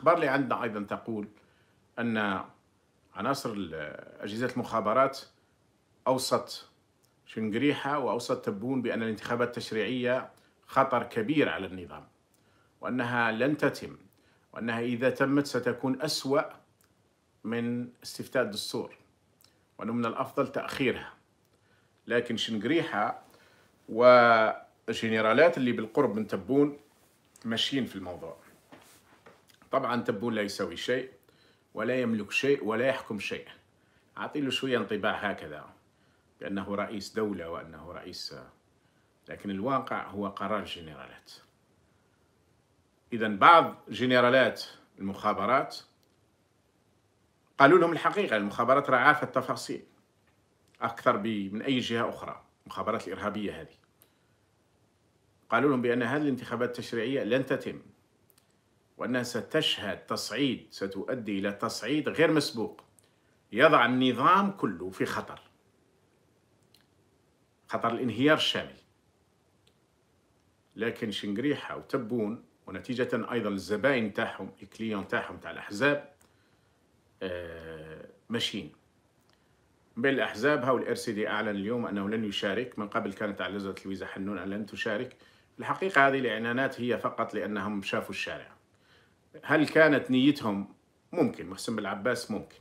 الأخبار اللي عندنا أيضا تقول أن عناصر أجهزة المخابرات أوصت شنقريحة وأوصت تبون بأن الانتخابات التشريعية خطر كبير على النظام وأنها لن تتم وأنها إذا تمت ستكون أسوأ من استفتاء الدستور وأنه من الأفضل تأخيرها لكن شنقريحة وجنرالات اللي بالقرب من تبون ماشيين في الموضوع طبعا تبون لا يسوي شيء ولا يملك شيء ولا يحكم شيء أعطي له شوية انطباع هكذا بأنه رئيس دولة وأنه رئيس لكن الواقع هو قرار جنرالات إذا بعض جنرالات المخابرات قالوا لهم الحقيقة المخابرات رعافة التفاصيل أكثر من أي جهة أخرى المخابرات الإرهابية هذه قالوا لهم بأن هذه الانتخابات التشريعية لن تتم وأنها ستشهد تصعيد ستؤدي إلى تصعيد غير مسبوق يضع النظام كله في خطر خطر الانهيار الشامل لكن شنقريحة وتبون ونتيجة أيضا الزبائن تاعهم الكليون تاعهم تاع الأحزاب آه ماشيين بين الأحزاب هاو الار سي دي أعلن اليوم أنه لن يشارك من قبل كانت على لزة لويزا حنون أن لن تشارك الحقيقة هذه الإعلانات هي فقط لأنهم شافوا الشارع هل كانت نيتهم ممكن محسن بالعباس ممكن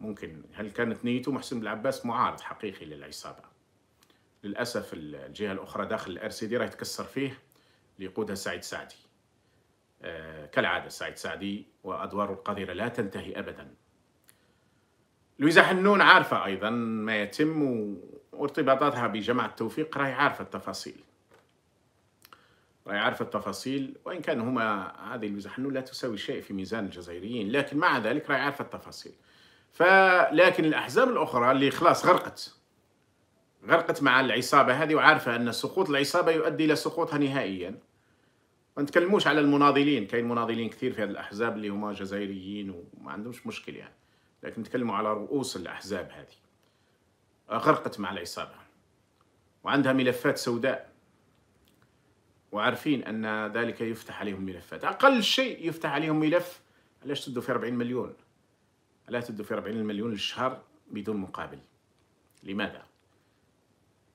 ممكن هل كانت نيته محسن بالعباس معارض حقيقي للعصابة للأسف الجهة الأخرى داخل الار سي دي يتكسر فيه ليقودها سعيد سعدي آه كالعادة سعيد سعدي وأدواره القذرة لا تنتهي أبدا لويزا حنون عارفة أيضا ما يتم وارتباطاتها بجماعة التوفيق راهي عارفة التفاصيل ويعرف التفاصيل وإن كان هما هذه الوزحنون لا تساوي شيء في ميزان الجزائريين لكن مع ذلك راه يعرف التفاصيل فلكن الأحزاب الأخرى اللي خلاص غرقت غرقت مع العصابة هذه وعارفة أن سقوط العصابة يؤدي إلى سقوطها نهائيا ما نتكلموش على المناضلين كاين مناضلين كثير في هذه الأحزاب اللي هما جزائريين وما عندهمش مشكل يعني لكن نتكلموا على رؤوس الأحزاب هذه غرقت مع العصابة وعندها ملفات سوداء وعارفين ان ذلك يفتح عليهم ملفات اقل شيء يفتح عليهم ملف علاش تدوا في 40 مليون لا تدوا في 40 مليون للشهر بدون مقابل لماذا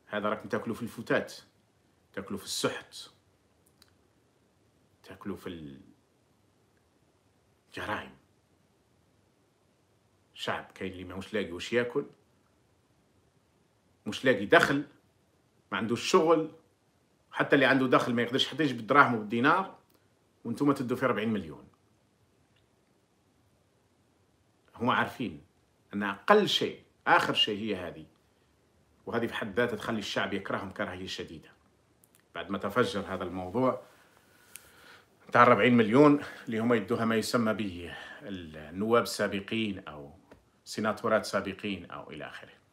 هذا راكم تاكلوا في الفتات تاكلوا في السحت تاكلوا في الجرائم شعب كاين اللي ماهوش لاقي واش ياكل مش لاقي دخل ما عندوش شغل حتى اللي عنده دخل ما يقدرش حتى يجيب الدراهم والدينار وانتم تدوا في 40 مليون هما عارفين ان اقل شيء اخر شيء هي هذه وهذه في حد ذاتها تخلي الشعب يكرههم كراهيه شديده بعد ما تفجر هذا الموضوع تاع 40 مليون اللي هما يدوها ما يسمى به النواب السابقين او سيناتورات سابقين او الى اخره